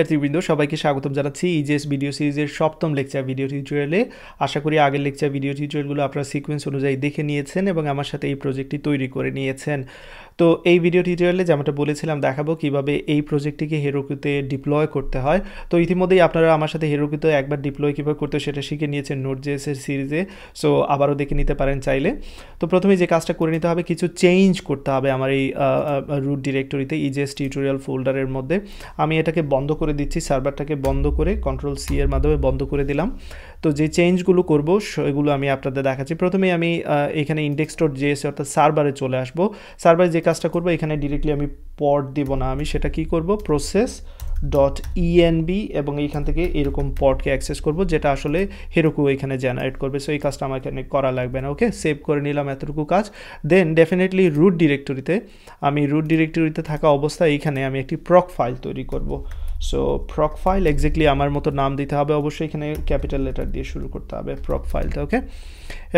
শিক্ষার্থীবৃন্দ সবাইকে স্বাগতম জানাচ্ছি ইজিএস ভিডিও সিরিজের সপ্তম লেকচার ভিডিও টিউটোরিয়ালে আশা করি আগের লেকচার ভিডিও টিউটোরিয়ালগুলো আপনারা সিকোয়েন্স অনুযায়ী দেখে নিয়েছেন এবং আমার সাথে এই প্রজেক্টটি তৈরি করে নিয়েছেন তো এই ভিডিও টিউটোরিয়ালে যেমনটা বলেছিলাম দেখাবো কিভাবে এই প্রজেক্টটিকে হেরোকুতে ডিপ্লয় করতে হয় তো ইতিমধ্যেই আপনারা আমার সাথে হেরোকুতে একবার ডিপ্লয় কীভাবে করতে সেটা শিখে নিয়েছেন নোট এর সিরিজে সো আবারও দেখে নিতে পারেন চাইলে তো প্রথমে যে কাজটা করে নিতে হবে কিছু চেঞ্জ করতে হবে আমার এই রুট ডিরেক্টরিতে ইজেস টিউটোরিয়াল ফোল্ডারের মধ্যে আমি এটাকে বন্ধ করে দিচ্ছি সার্ভারটাকে বন্ধ করে কন্ট্রোল সি এর মাধ্যমে বন্ধ করে দিলাম তো যে চেঞ্জগুলো করব সেগুলো আমি আপনাদের দেখাচ্ছি প্রথমে আমি এখানে ইন্ডেক্স ডট জিএস অর্থাৎ সার্ভারে চলে আসবো সার্ভারে যে কাজটা করব এখানে ডিরেক্টলি আমি পট দেবো না আমি সেটা কি করব প্রসেস ডট ইএনবি এবং এইখান থেকে এরকম পটকে অ্যাক্সেস করব যেটা আসলে হেরকু এখানে জেনারেট করবে সো এই কাজটা আমার এখানে করা লাগবে না ওকে সেভ করে নিলাম এতটুকু কাজ দেন ডেফিনেটলি রুট ডিরেক্টরিতে আমি রুট ডিরেক্টরিতে থাকা অবস্থায় এইখানে আমি একটি প্রক ফাইল তৈরি করব সো প্রক ফাইল এক্স্যাক্টলি আমার মতো নাম দিতে হবে অবশ্যই এখানে ক্যাপিটাল লেটার দিয়ে শুরু করতে হবে প্রক ফাইলটা ওকে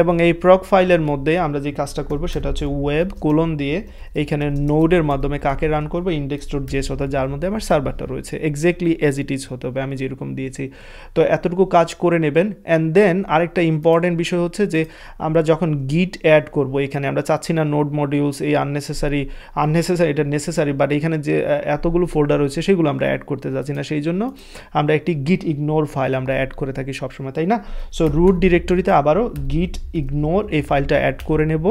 এবং এই প্রক ফাইলের মধ্যে আমরা যে কাজটা করব সেটা হচ্ছে ওয়েব কোলন দিয়ে এইখানে নোডের মাধ্যমে কাকে রান করব ইন্ডেক্স ডট জেস অর্থাৎ যার মধ্যে আমার সার্ভারটা রয়েছে এক্স্যাক্টলি এজ ইট ইজ হতে হবে আমি যেরকম দিয়েছি তো এতটুকু কাজ করে নেবেন অ্যান্ড দেন আরেকটা ইম্পর্টেন্ট বিষয় হচ্ছে যে আমরা যখন গিট অ্যাড করব এখানে আমরা চাচ্ছি না নোড মডিউলস এই আননেসেসারি আননেসেসারি এটা নেসেসারি বাট এখানে যে এতগুলো ফোল্ডার রয়েছে সেগুলো আমরা অ্যাড করতে যাচ্ছি না সেই জন্য আমরা একটি গিট ইগনোর ফাইল আমরা অ্যাড করে থাকি সবসময় তাই না সো রুট ডিরেক্টরিতে আবারও গিট ইগনোর এই ফাইলটা অ্যাড করে নেব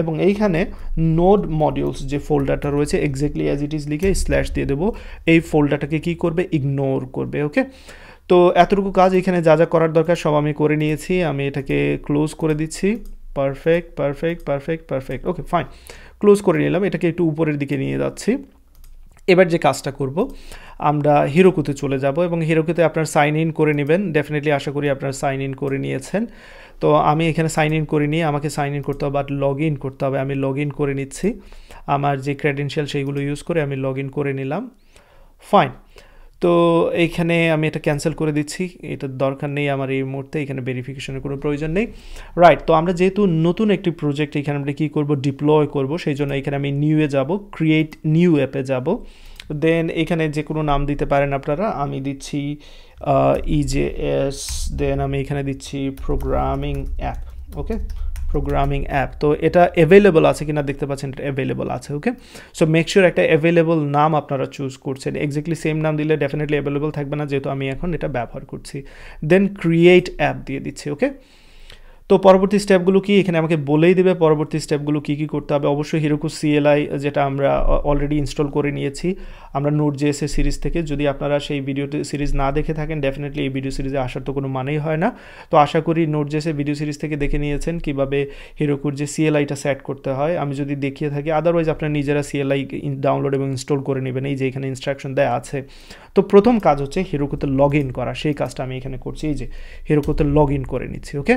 এবং এইখানে নোড মডিউলস যে ফোল্ডারটা রয়েছে এক্স্যাক্টলি অ্যাজ ইট ইজ লিখে স্ল্যাশ দিয়ে দেবো এই ফোল্ডারটাকে কি করবে ইগনোর করবে ওকে তো এতটুকু কাজ এখানে যা যা করার দরকার সব আমি করে নিয়েছি আমি এটাকে ক্লোজ করে দিচ্ছি perfect perfect perfect perfect okay fine close করে নিলাম এটাকে একটু উপরের দিকে নিয়ে যাচ্ছি এবার যে কাজটা করব আমরা হিরোকুতে চলে যাব এবং হিরোকুতে আপনার সাইন ইন করে নেবেন ডেফিনেটলি আশা করি আপনার সাইন ইন করে নিয়েছেন তো আমি এখানে সাইন ইন করে নিয়ে আমাকে সাইন ইন করতে হবে বাট লগ ইন করতে হবে আমি লগ ইন করে নিচ্ছি আমার যে ক্রেডেনশিয়াল সেইগুলো ইউজ করে আমি লগ ইন করে নিলাম ফাইন তো এইখানে আমি এটা ক্যান্সেল করে দিচ্ছি এটার দরকার নেই আমার এই মুহূর্তে এখানে ভেরিফিকেশনের কোনো প্রয়োজন নেই রাইট তো আমরা যেহেতু নতুন একটি প্রজেক্ট এখানে আমরা কী করবো ডিপ্লয় করব সেই জন্য এখানে আমি নিউয়ে যাব ক্রিয়েট নিউ অ্যাপে যাব দেন এখানে যে কোনো নাম দিতে পারেন আপনারা আমি দিচ্ছি ইজেএস দেন e আমি এখানে দিচ্ছি programming app okay programming app তো এটা অ্যাভেলেবল আছে কিনা দেখতে পাচ্ছেন এটা অ্যাভেলেবল আছে ওকে সো মেক শিওর একটা অ্যাভেলেবল নাম আপনারা চুজ করছেন এক্স্যাক্টলি সেম নাম দিলে ডেফিনেটলি অ্যাভেলেবল থাকবে না যেহেতু আমি এখন এটা ব্যবহার করছি দেন ক্রিয়েট অ্যাপ দিয়ে দিচ্ছি ওকে তো পরবর্তী স্টেপগুলো কি এখানে আমাকে বলেই দেবে পরবর্তী স্টেপগুলো কি কি করতে হবে অবশ্যই হিরোকু সিএলআই যেটা আমরা অলরেডি ইনস্টল করে নিয়েছি আমরা নোট এ সিরিজ থেকে যদি আপনারা সেই ভিডিও সিরিজ না দেখে থাকেন ডেফিনেটলি এই ভিডিও সিরিজে আসার তো কোনো মানেই হয় না তো আশা করি নোট এসে ভিডিও সিরিজ থেকে দেখে নিয়েছেন কিভাবে হিরোকুর যে সিএলআইটা সেট করতে হয় আমি যদি দেখিয়ে থাকি আদারওয়াইজ আপনারা নিজেরা সিএলআই ডাউনলোড এবং ইনস্টল করে নেবেন এই যে এখানে ইনস্ট্রাকশন দেয়া আছে তো প্রথম কাজ হচ্ছে হিরোকুতে লগ ইন করা সেই কাজটা আমি এখানে করছি এই যে হিরোকুতে লগ ইন করে নিচ্ছি ওকে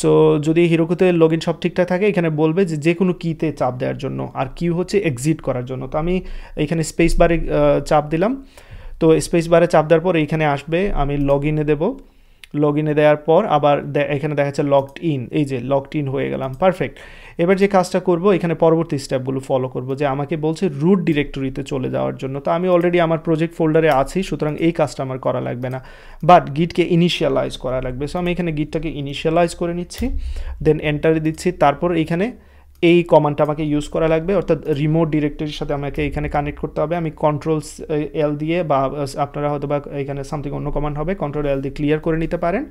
সো যদি হিরোকুতে লগ ইন সব ঠিকঠাক থাকে এখানে বলবে যে যে কোনো কিতে চাপ দেওয়ার জন্য আর কিউ হচ্ছে এক্সিট করার জন্য তো আমি এখানে স্পেস বারে চাপ দিলাম তো স্পেস বারে চাপ দেওয়ার পর এইখানে আসবে আমি লগ ইনে দেবো লগ ইনে দেওয়ার পর আবার এখানে দেখা যাচ্ছে ইন এই যে লকড ইন হয়ে গেলাম পারফেক্ট এবার যে কাজটা করব এখানে পরবর্তী স্টেপগুলো ফলো করব যে আমাকে বলছে রুট ডিরেক্টরিতে চলে যাওয়ার জন্য তো আমি অলরেডি আমার প্রজেক্ট ফোল্ডারে আছি সুতরাং এই কাজটা আমার করা লাগবে না বাট গিটকে ইনিশিয়ালাইজ করা লাগবে সো আমি এখানে গিটটাকে ইনিশিয়ালাইজ করে নিচ্ছি দেন এন্টারে দিচ্ছি তারপর এখানে এই কমান্ডটা আমাকে ইউজ করা লাগবে অর্থাৎ রিমোট ডিরেক্টরির সাথে আমাকে এখানে কানেক্ট করতে হবে আমি কন্ট্রোল এল দিয়ে বা আপনারা হয়তো বা এখানে সামথিং অন্য কমান্ড হবে কন্ট্রোল এল দিয়ে ক্লিয়ার করে নিতে পারেন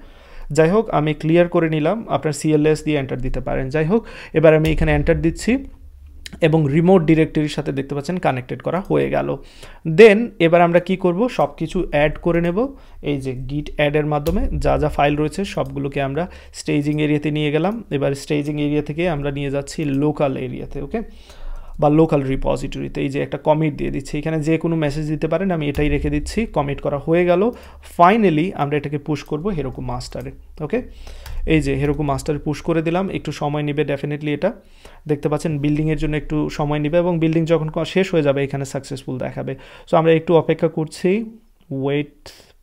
যাই হোক আমি ক্লিয়ার করে নিলাম আপনার সিএলএস দিয়ে এন্টার দিতে পারেন যাই হোক এবার আমি এখানে এন্টার দিচ্ছি এবং রিমোট ডিরেক্টরির সাথে দেখতে পাচ্ছেন কানেক্টেড করা হয়ে গেল দেন এবার আমরা কি করব সব কিছু অ্যাড করে নেব এই যে গিট অ্যাডের মাধ্যমে যা যা ফাইল রয়েছে সবগুলোকে আমরা স্টেজিং এরিয়াতে নিয়ে গেলাম এবার স্টেজিং এরিয়া থেকে আমরা নিয়ে যাচ্ছি লোকাল এরিয়াতে ওকে বা লোকাল রিপোজিটরিতে এই যে একটা কমিট দিয়ে দিচ্ছি এখানে যে কোনো মেসেজ দিতে পারেন আমি এটাই রেখে দিচ্ছি কমিট করা হয়ে গেল ফাইনালি আমরা এটাকে পুশ করব হেরোকু মাস্টারে ওকে এই যে হেরোকু মাস্টারে পুশ করে দিলাম একটু সময় নেবে ডেফিনেটলি এটা দেখতে পাচ্ছেন বিল্ডিংয়ের জন্য একটু সময় নেবে এবং বিল্ডিং যখন শেষ হয়ে যাবে এখানে সাকসেসফুল দেখাবে সো আমরা একটু অপেক্ষা করছি ওয়েট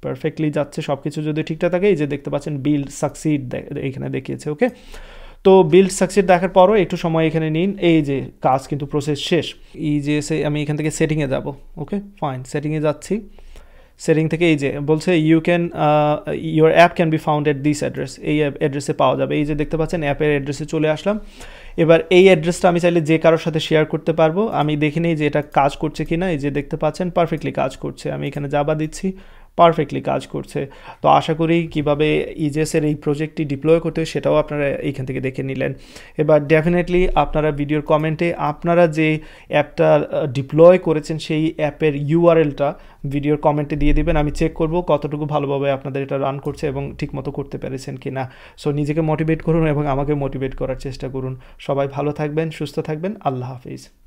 পারফেক্টলি যাচ্ছে সব কিছু যদি ঠিকঠাক থাকে এই যে দেখতে পাচ্ছেন বিল্ড সাকসিড এইখানে দেখিয়েছে ওকে তো বিল্ড সাকসেস দেখার পরও একটু সময় এখানে নিন এই যে কাজ কিন্তু প্রসেস শেষ এই যে সে আমি এখান থেকে সেটিংয়ে যাব ওকে ফাইন সেটিংয়ে যাচ্ছি সেটিং থেকে এই যে বলছে you can your app can be found at this address এই অ্যাড্রেসে পাওয়া যাবে এই যে দেখতে পাচ্ছেন অ্যাপের অ্যাড্রেসে চলে আসলাম এবার এই অ্যাড্রেসটা আমি চাইলে যে কারোর সাথে শেয়ার করতে পারবো আমি দেখি নিই যে এটা কাজ করছে কি না এই যে দেখতে পাচ্ছেন পারফেক্টলি কাজ করছে আমি এখানে যাবা দিচ্ছি পারফেক্টলি কাজ করছে তো আশা করি কীভাবে ইজেসের e এই প্রজেক্টটি ডিপ্লয় করতে সেটাও আপনারা এইখান থেকে দেখে নিলেন এবার ডেফিনেটলি আপনারা ভিডিওর কমেন্টে আপনারা যে অ্যাপটা ডিপ্লয় করেছেন সেই অ্যাপের ইউআরএলটা ভিডিওর কমেন্টে দিয়ে দেবেন আমি চেক করব কতটুকু ভালোভাবে আপনাদের এটা রান করছে এবং ঠিকমতো করতে পেরেছেন কি না সো নিজেকে মোটিভেট করুন এবং আমাকে মোটিভেট করার চেষ্টা করুন সবাই ভালো থাকবেন সুস্থ থাকবেন আল্লাহ হাফিজ